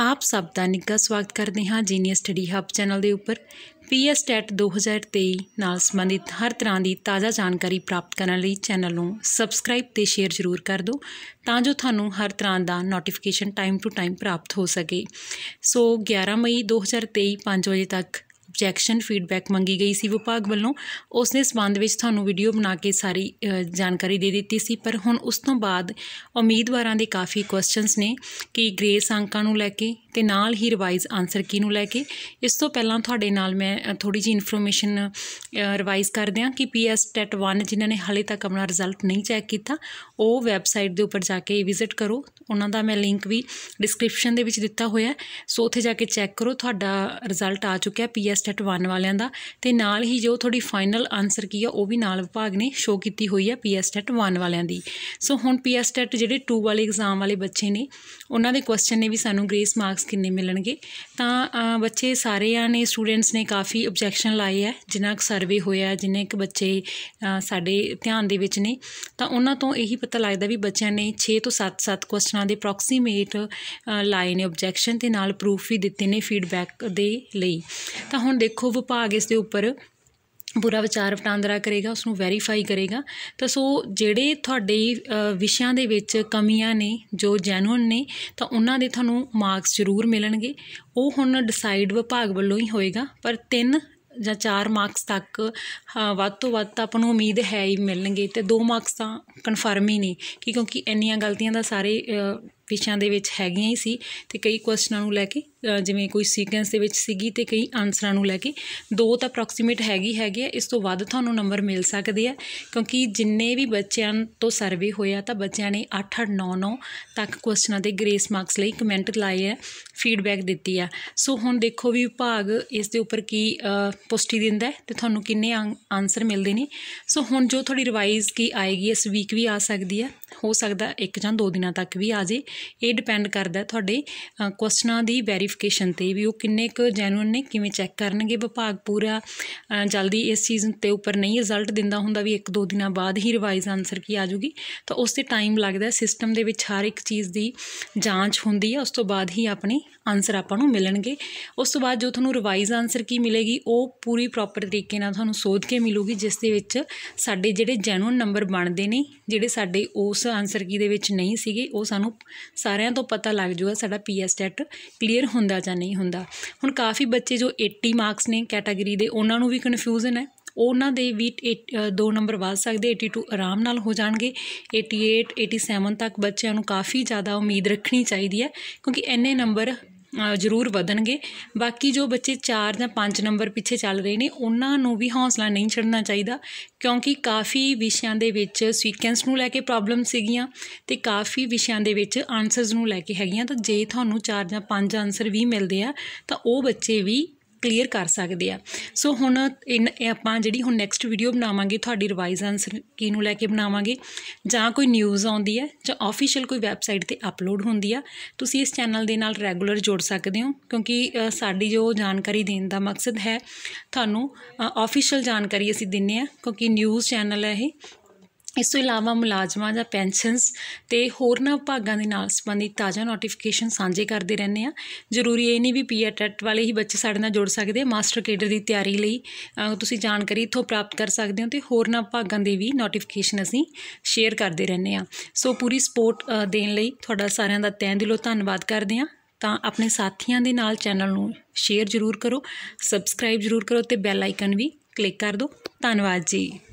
ਆਪ ਸਭ ਦਾ ਨਿੱਘਾ ਸਵਾਗਤ ਕਰਦੇ ਹਾਂ ਜੀਨੀਅਸ ਸਟੱਡੀ ਹੱਬ ਚੈਨਲ ਦੇ ਉੱਪਰ ਪੀਐਸ ਟੈਟ 2023 ਨਾਲ ਸੰਬੰਧਿਤ ਹਰ ਤਰ੍ਹਾਂ ਦੀ ਤਾਜ਼ਾ ਜਾਣਕਾਰੀ ਪ੍ਰਾਪਤ ਕਰਨ ਲਈ ਚੈਨਲ ਨੂੰ ਸਬਸਕ੍ਰਾਈਬ ਤੇ ਸ਼ੇਅਰ ਜ਼ਰੂਰ ਕਰ ਦਿਓ ਤਾਂ ਜੋ ਤੁਹਾਨੂੰ ਹਰ ਤਰ੍ਹਾਂ ਦਾ ਨੋਟੀਫਿਕੇਸ਼ਨ ਟਾਈਮ ਟੂ ਟਾਈਮ ਪ੍ਰਾਪਤ ਹੋ ਸਕੇ ਸੋ 11 ਮਈ 2023 5 ਵਜੇ ਤੱਕ ਆਬਜੈਕਸ਼ਨ ਫੀਡਬੈਕ ਮੰਗੀ ਗਈ ਸੀ ਵਿਭਾਗ ਵੱਲੋਂ ਉਸ ਨੇ ਸਬੰਧ ਵਿੱਚ ਤੁਹਾਨੂੰ ਵੀਡੀਓ ਬਣਾ ਕੇ ਸਾਰੀ ਜਾਣਕਾਰੀ ਦੇ ਦਿੱਤੀ ਸੀ ਪਰ ਹੁਣ ਉਸ ਤੋਂ ਬਾਅਦ ਉਮੀਦਵਾਰਾਂ ਦੇ ਕਾਫੀ ਕੁਐਸਚਨਸ ਨੇ ਕਿ ਗ੍ਰੇਸ ਅੰਕਾਂ ਨੂੰ ਲੈ ਕੇ ਤੇ ਨਾਲ ਹੀ ਰਿਵਾਈਜ਼ ਆਨਸਰ ਕੀ ਨੂੰ ਲੈ ਕੇ ਇਸ ਤੋਂ ਪਹਿਲਾਂ ਤੁਹਾਡੇ ਨਾਲ ਮੈਂ ਥੋੜੀ ਜੀ ਇਨਫੋਰਮੇਸ਼ਨ ਰਿਵਾਈਜ਼ ਕਰ ਦਿਆਂ ਕਿ ਪੀਐਸ ਟੈਟ 1 ਜਿਨ੍ਹਾਂ ਨੇ ਹਾਲੇ ਤੱਕ ਆਪਣਾ ਰਿਜ਼ਲਟ ਨਹੀਂ ਚੈੱਕ ਕੀਤਾ ਉਹ ਵੈਬਸਾਈਟ ਦੇ ਉੱਪਰ ਜਾ ਕੇ ਵਿਜ਼ਿਟ ਕਰੋ ਉਹਨਾਂ ਦਾ ਮੈਂ ਲਿੰਕ ਵੀ ਡਿਸਕ੍ਰਿਪਸ਼ਨ ਦੇ ਵਿੱਚ ਦਿੱਤਾ ਹੋਇਆ ਸੋ ਉੱਥੇ ਜਾ ਕੇ ਚੈੱਕ ਕਰੋ ਤੁਹਾਡਾ ਰਿਜ਼ਲਟ ਆ ਚੁੱਕਿਆ ਪੀਐਸ ਸੈਟ 1 ਵਾਲਿਆਂ ਦਾ ਤੇ ਨਾਲ ਹੀ ਜੋ ਤੁਹਾਡੀ ਫਾਈਨਲ ਆਨਸਰ ਕੀ ਆ ਉਹ ਵੀ ਨਾਲ ਵਿਭਾਗ ਨੇ ਸ਼ੋ ਕੀਤੀ ਹੋਈ ਆ ਪੀਐਸ ਟੈਟ 1 ਵਾਲਿਆਂ ਦੀ ਸੋ ਹੁਣ ਪੀਐਸ ਟੈਟ ਜਿਹੜੇ 2 ਵਾਲੇ ਐਗਜ਼ਾਮ ਵਾਲੇ ਬੱਚੇ ਨੇ ਉਹਨਾਂ ਦੇ ਕੁਐਸਚਨ ਨੇ ਵੀ ਸਾਨੂੰ ਗ੍ਰੇਸ ਮਾਰਕਸ ਕਿੰਨੇ ਮਿਲਣਗੇ ਤਾਂ ਬੱਚੇ ਸਾਰੇ ਆ ਨੇ ਸਟੂਡੈਂਟਸ ਨੇ ਕਾਫੀ ਆਬਜੈਕਸ਼ਨ ਲਾਏ ਆ ਜਿਨ੍ਹਾਂ ਕ ਸਰਵੇ ਹੋਇਆ ਜਿਨ੍ਹਾਂ ਇੱਕ ਬੱਚੇ ਸਾਡੇ ਧਿਆਨ ਦੇ ਵਿੱਚ ਨੇ ਤਾਂ ਉਹਨਾਂ ਤੋਂ ਇਹੀ ਪਤਾ ਲੱਗਦਾ ਵੀ ਬੱਚਿਆਂ ਨੇ 6 ਤੋਂ 7-7 ਕੁਐਸਚਨਾਂ ਦੇ ਅਪਰੋਕਸੀਮੇਟ ਲਾਏ ਨੇ ਆਬਜੈਕਸ਼ਨ ਤੇ ਨਾਲ ਪ੍ਰੂਫ ਵੀ ਦਿੱਤੇ ਨੇ ਫੀਡਬੈਕ ਦੇ ਲਈ ਤਾਂ ਹੁਣ ਦੇਖੋ ਵਿਭਾਗ ਇਸ ਦੇ ਉੱਪਰ ਪੂਰਾ ਵਿਚਾਰ ਵਟਾਂਦਰਾ ਕਰੇਗਾ ਉਸ ਨੂੰ ਵੈਰੀਫਾਈ ਕਰੇਗਾ ਤਾਂ ਸੋ ਜਿਹੜੇ ਤੁਹਾਡੇ ਵਿਸ਼ਿਆਂ ਦੇ ਵਿੱਚ ਕਮੀਆਂ ਨੇ ਜੋ ਜੈਨੂਨ ਨੇ ਤਾਂ ਉਹਨਾਂ ਦੇ ਤੁਹਾਨੂੰ ਮਾਰਕਸ ਜ਼ਰੂਰ ਮਿਲਣਗੇ ਉਹ ਹੁਣ ਡਿਸਾਈਡ ਵਿਭਾਗ ਵੱਲੋਂ ਹੀ ਹੋਏਗਾ ਪਰ ਤਿੰਨ ਜਾਂ ਚਾਰ ਮਾਰਕਸ ਤੱਕ ਵੱਧ ਤੋਂ ਵੱਧ ਤਾਂ ਆਪਾਂ ਨੂੰ ਉਮੀਦ ਹੈ ਹੀ ਮਿਲਣਗੇ ਤੇ ਦੋ ਮਾਰਕਸ ਤਾਂ ਕਨਫਰਮ ਹੀ ਨਹੀਂ ਕਿਉਂਕਿ ਇੰਨੀਆਂ ਗਲਤੀਆਂ ਦਾ ਸਾਰੇ ਵਿਸ਼ਿਆਂ ਦੇ ਵਿੱਚ ਹੈਗੀਆਂ ਹੀ ਸੀ ਤੇ ਕਈ ਕੁਐਸਚਨਾਂ ਨੂੰ ਲੈ ਕੇ ਜਿਵੇਂ ਕੋਈ ਸੀਕੁਐਂਸ ਦੇ ਵਿੱਚ ਸੀਗੀ ਤੇ ਕਈ ਆਨਸਰਾਂ ਨੂੰ ਲੈ ਕੇ ਦੋ ਤਾਂ ਅਪਰੋਕਸੀਮੇਟ ਹੈਗੀ ਹੈਗੇ ਇਸ ਤੋਂ ਵੱਧ ਤੁਹਾਨੂੰ ਨੰਬਰ ਮਿਲ ਸਕਦੇ ਆ ਕਿਉਂਕਿ ਜਿੰਨੇ ਵੀ ਬੱਚਿਆਂ ਤੋਂ ਸਰਵੇ ਹੋਇਆ ਤਾਂ ਬੱਚਿਆਂ ਨੇ 8 8 9 9 ਤੱਕ ਕੁਐਸਚਨਾਂ ਦੇ ਗ੍ਰੇਸ ਮਾਰਕਸ ਲਈ ਕਮੈਂਟ ਲਾਏ ਆ ਫੀਡਬੈਕ ਦਿੱਤੀ ਆ ਸੋ ਹੁਣ ਦੇਖੋ ਵੀ ਵਿਭਾਗ ਇਸ ਦੇ ਉੱਪਰ ਕੀ ਪੁਸ਼ਟੀ ਦਿੰਦਾ ਤੇ ਤੁਹਾਨੂੰ ਕਿੰਨੇ ਆਨਸਰ ਮਿਲਦੇ ਨੇ ਸੋ ਹੁਣ ਜੋ ਤੁਹਾਡੀ ਰਿਵਾਈਜ਼ ਕੀ ਆਏਗੀ ਇਸ ਵੀਕ ਵੀ ਆ ਸਕਦੀ ਆ ਹੋ ਸਕਦਾ ਇੱਕ ਜਾਂ ਦੋ ਦਿਨਾਂ ਤੱਕ ਵੀ ਆ ਜੇ ਇਹ ਡਿਪੈਂਡ ਕਰਦਾ ਤੁਹਾਡੇ ਕੁਐਸਚਨਾਂ ਦੀ ਵੈਰੀਫਿਕੇਸ਼ਨ ਤੇ ਵੀ ਉਹ ਕਿੰਨੇ ਕੁ ਜੈਨੂਇਨ ਨੇ ਕਿਵੇਂ ਚੈੱਕ ਕਰਨਗੇ ਵਿਭਾਗ ਪੂਰਾ ਜਲਦੀ ਇਸ ਚੀਜ਼ ਤੇ ਉੱਪਰ ਨਹੀਂ ਰਿਜ਼ਲਟ ਦਿੰਦਾ ਹੁੰਦਾ ਵੀ ਇੱਕ ਦੋ ਦਿਨਾਂ ਬਾਅਦ ਹੀ ਰਿਵਾਈਜ਼ ਆਨਸਰ ਕੀ ਆ ਜੂਗੀ ਤਾਂ ਉਸ ਤੇ ਟਾਈਮ ਲੱਗਦਾ ਸਿਸਟਮ ਦੇ ਵਿੱਚ ਹਰ ਇੱਕ ਚੀਜ਼ ਦੀ ਜਾਂਚ ਹੁੰਦੀ ਹੈ ਉਸ ਤੋਂ ਬਾਅਦ ਹੀ ਆਪਣੇ ਆਨਸਰ ਆਪਾਂ ਨੂੰ ਮਿਲਣਗੇ ਉਸ ਤੋਂ ਬਾਅਦ ਜੋ ਤੁਹਾਨੂੰ ਰਿਵਾਈਜ਼ ਆਨਸਰ ਕੀ ਮਿਲੇਗੀ ਉਹ ਪੂਰੀ ਪ੍ਰੋਪਰ ਤਰੀਕੇ ਨਾਲ ਤੁਹਾਨੂੰ ਸੋਧ ਕੇ ਮਿਲੂਗੀ ਜਿਸ ਦੇ ਵਿੱਚ ਸਾਡੇ ਜਿਹੜੇ ਜੈਨੂਇਨ ਨੰਬਰ ਬਣਦੇ ਨੇ ਜਿਹੜੇ ਸਾਡੇ ਉਸ ਉਸ ਆਨਸਰ ਕੀ ਦੇ ਵਿੱਚ ਨਹੀਂ ਸੀਗੇ ਉਹ ਸਾਨੂੰ ਸਾਰਿਆਂ ਤੋਂ ਪਤਾ ਲੱਗ ਜੂਗਾ ਸਾਡਾ ਪੀਐਸ ਟੈਟ ਕਲੀਅਰ ਹੁੰਦਾ ਜਾਂ ਨਹੀਂ ਹੁੰਦਾ ਹੁਣ ਕਾਫੀ ਬੱਚੇ ਜੋ 80 ਮਾਰਕਸ ਨੇ ਕੈਟਾਗਰੀ ਦੇ ਉਹਨਾਂ ਨੂੰ ਵੀ ਕਨਫਿਊਜ਼ਨ ਹੈ ਉਹਨਾਂ ਦੇ ਵੀ 2 ਨੰਬਰ ਵੱਧ ਸਕਦੇ 82 ਆਰਾਮ ਨਾਲ ਹੋ ਜਾਣਗੇ 88 87 ਤੱਕ ਬੱਚਿਆਂ ਨੂੰ ਕਾਫੀ ਜ਼ਿਆਦਾ ਉਮੀਦ ਰੱਖਣੀ ਚਾਹੀਦੀ ਹੈ ਕਿਉਂਕਿ ਐਨੇ ਨੰਬਰ ਜ਼ਰੂਰ ਵਧਣਗੇ ਬਾਕੀ ਜੋ ਬੱਚੇ 4 ਜਾਂ 5 ਨੰਬਰ ਪਿੱਛੇ ਚੱਲ ਰਹੇ ਨੇ ਉਹਨਾਂ ਨੂੰ ਵੀ ਹੌਸਲਾ ਨਹੀਂ ਛੱਡਣਾ ਚਾਹੀਦਾ ਕਿਉਂਕਿ ਕਾਫੀ ਵਿਸ਼ਿਆਂ ਦੇ ਵਿੱਚ ਸੀਕੁਐਂਸ ਨੂੰ ਲੈ ਕੇ ਪ੍ਰੋਬਲਮ ਸੀਗੀਆਂ ਤੇ ਕਾਫੀ ਵਿਸ਼ਿਆਂ ਦੇ ਵਿੱਚ ਆਨਸਰਸ ਨੂੰ ਲੈ ਕੇ ਹੈਗੀਆਂ ਤਾਂ ਜੇ ਤੁਹਾਨੂੰ 4 ਜਾਂ 5 ਆਨਸਰ ਵੀ ਮਿਲਦੇ ਆ ਤਾਂ ਉਹ ਬੱਚੇ ਵੀ ਕਲੀਅਰ ਕਰ ਸਕਦੇ ਆ ਸੋ ਹੁਣ ਇਹ ਆਪਾਂ ਜਿਹੜੀ ਹੁਣ ਨੈਕਸਟ ਵੀਡੀਓ ਬਣਾਵਾਂਗੇ ਤੁਹਾਡੀ ਰਿਵਾਈਜ਼ ਆਨਸਰ ਕੀ ਨੂੰ ਲੈ ਕੇ ਬਣਾਵਾਂਗੇ ਜਾਂ ਕੋਈ ਨਿਊਜ਼ ਆਉਂਦੀ ਹੈ ਜਾਂ ਆਫੀਸ਼ੀਅਲ ਕੋਈ ਵੈਬਸਾਈਟ ਤੇ ਅਪਲੋਡ ਹੁੰਦੀ ਆ ਤੁਸੀਂ ਇਸ ਚੈਨਲ ਦੇ ਨਾਲ ਰੈਗੂਲਰ ਜੁੜ ਸਕਦੇ ਹੋ ਕਿਉਂਕਿ ਸਾਡੀ ਜੋ ਜਾਣਕਾਰੀ ਦੇਣ ਦਾ ਮਕਸਦ ਹੈ ਤੁਹਾਨੂੰ ਆਫੀਸ਼ੀਅਲ ਜਾਣਕਾਰੀ ਅਸੀਂ ਦਿੰਨੇ ਆ ਕਿਉਂਕਿ ਨਿਊਜ਼ ਚੈਨਲ ਹੈ ਇਹ ਇਸ ਤੋਂ ਇਲਾਵਾ ਮੁਲਾਜ਼ਮਾਂ ਜਾਂ ਪੈਨਸ਼ਨਸ ਤੇ ਹੋਰਨਾਂ ਭਾਗਾਂ ਦੇ ਨਾਲ ਸੰਬੰਧਿਤ ਤਾਜ਼ਾ ਨੋਟੀਫਿਕੇਸ਼ਨ ਸਾਂਝੇ ਕਰਦੇ ਰਹਿੰਦੇ ਆ ਜ਼ਰੂਰੀ ਇਹ ਨਹੀਂ ਵੀ ਪੀਆਰ ਟੈਟ ਵਾਲੇ ਹੀ ਬੱਚੇ ਸਾਡੇ ਨਾਲ ਜੁੜ ਸਕਦੇ ਆ ਮਾਸਟਰ ਕੇਡਰ ਦੀ ਤਿਆਰੀ ਲਈ ਤੁਸੀਂ ਜਾਣਕਾਰੀ ਇੱਥੋਂ ਪ੍ਰਾਪਤ ਕਰ ਸਕਦੇ ਹੋ ਤੇ ਹੋਰਨਾਂ ਭਾਗਾਂ ਦੇ ਵੀ ਨੋਟੀਫਿਕੇਸ਼ਨ ਅਸੀਂ ਸ਼ੇਅਰ ਕਰਦੇ ਰਹਿੰਦੇ ਆ ਸੋ ਪੂਰੀ ਸਪੋਰਟ ਦੇਣ ਲਈ ਤੁਹਾਡਾ ਸਾਰਿਆਂ ਦਾ ਤਹਿ ਦਿਲੋਂ ਧੰਨਵਾਦ ਕਰਦੇ ਆ ਤਾਂ ਆਪਣੇ ਸਾਥੀਆਂ ਦੇ ਨਾਲ ਚੈਨਲ ਨੂੰ ਸ਼ੇਅਰ ਜ਼ਰੂਰ ਕਰੋ ਸਬਸਕ੍ਰਾਈਬ ਜ਼ਰੂਰ ਕਰੋ ਤੇ ਬੈਲ ਆਈਕਨ ਵੀ ਕਲਿੱਕ ਕਰ ਦਿਓ ਧੰਨਵਾਦ ਜੀ